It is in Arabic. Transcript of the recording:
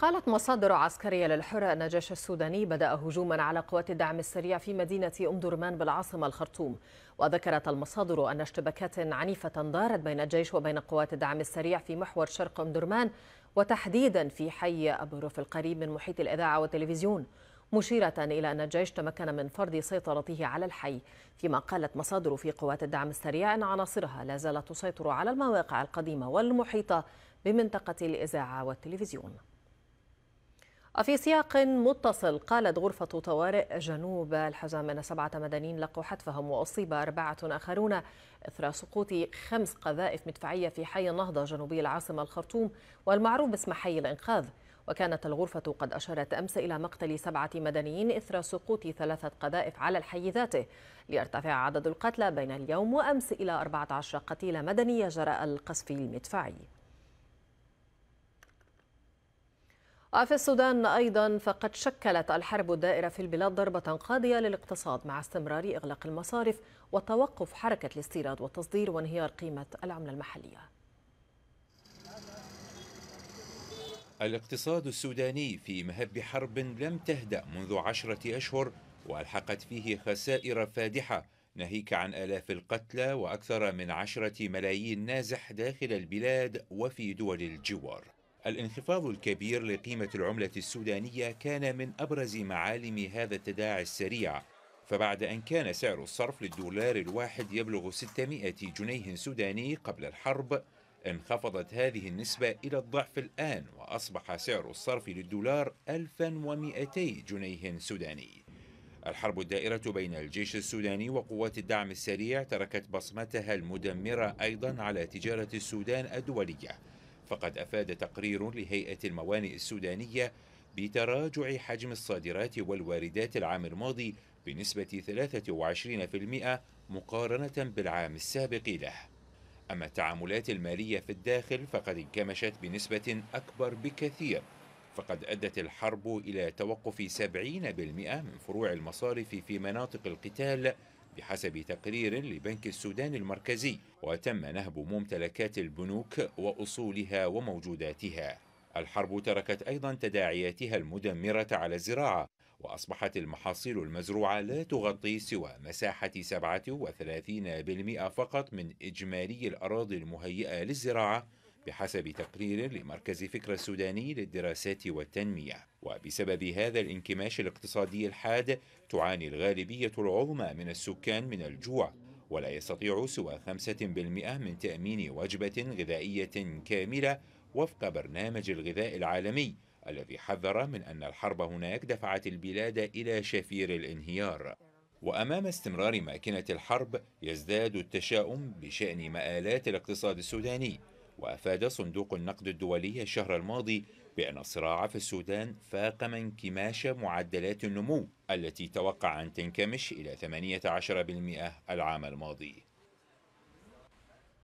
قالت مصادر عسكرية للحرة أن الجيش السوداني بدأ هجوما على قوات الدعم السريع في مدينة أم درمان بالعاصمة الخرطوم وذكرت المصادر أن اشتباكات عنيفة دارت بين الجيش وبين قوات الدعم السريع في محور شرق أم درمان وتحديدا في حي أبو رف القريب من محيط الإذاعة والتلفزيون مشيرة إلى أن الجيش تمكن من فرض سيطرته على الحي فيما قالت مصادر في قوات الدعم السريع أن عناصرها لا زالت تسيطر على المواقع القديمة والمحيطة بمنطقة الإذاعة والتلفزيون في سياق متصل قالت غرفة طوارئ جنوب الحزام أن سبعة مدنيين لقوا حتفهم وأصيب أربعة آخرون إثر سقوط خمس قذائف مدفعية في حي النهضة جنوبي العاصمة الخرطوم والمعروف باسم حي الإنقاذ وكانت الغرفة قد أشارت أمس إلى مقتل سبعة مدنيين إثر سقوط ثلاثة قذائف على الحي ذاته ليرتفع عدد القتلى بين اليوم وأمس إلى 14 قتيل مدني جراء القصف المدفعي وفي السودان أيضا فقد شكلت الحرب الدائرة في البلاد ضربة قاضية للاقتصاد مع استمرار إغلاق المصارف وتوقف حركة الاستيراد والتصدير وانهيار قيمة العملة المحلية الاقتصاد السوداني في مهب حرب لم تهدأ منذ عشرة أشهر وألحقت فيه خسائر فادحة ناهيك عن آلاف القتلى وأكثر من عشرة ملايين نازح داخل البلاد وفي دول الجوار الانخفاض الكبير لقيمة العملة السودانية كان من أبرز معالم هذا التداعي السريع فبعد أن كان سعر الصرف للدولار الواحد يبلغ 600 جنيه سوداني قبل الحرب انخفضت هذه النسبة إلى الضعف الآن وأصبح سعر الصرف للدولار 1200 جنيه سوداني الحرب الدائرة بين الجيش السوداني وقوات الدعم السريع تركت بصمتها المدمرة أيضا على تجارة السودان الدولية فقد أفاد تقرير لهيئة الموانئ السودانية بتراجع حجم الصادرات والواردات العام الماضي بنسبة 23% مقارنة بالعام السابق له أما التعاملات المالية في الداخل فقد انكمشت بنسبة أكبر بكثير فقد أدت الحرب إلى توقف 70% من فروع المصارف في مناطق القتال بحسب تقرير لبنك السودان المركزي وتم نهب ممتلكات البنوك وأصولها وموجوداتها الحرب تركت أيضا تداعياتها المدمرة على الزراعة وأصبحت المحاصيل المزروعة لا تغطي سوى مساحة 37% فقط من إجمالي الأراضي المهيئة للزراعة بحسب تقرير لمركز فكرة السوداني للدراسات والتنمية وبسبب هذا الانكماش الاقتصادي الحاد تعاني الغالبية العظمى من السكان من الجوع ولا يستطيع سوى 5% من تأمين وجبة غذائية كاملة وفق برنامج الغذاء العالمي الذي حذر من أن الحرب هناك دفعت البلاد إلى شفير الانهيار وأمام استمرار ماكنة الحرب يزداد التشاؤم بشأن مآلات الاقتصاد السوداني وأفاد صندوق النقد الدولي الشهر الماضي بأن الصراع في السودان فاقم انكماش معدلات النمو التي توقع أن تنكمش إلى 18% العام الماضي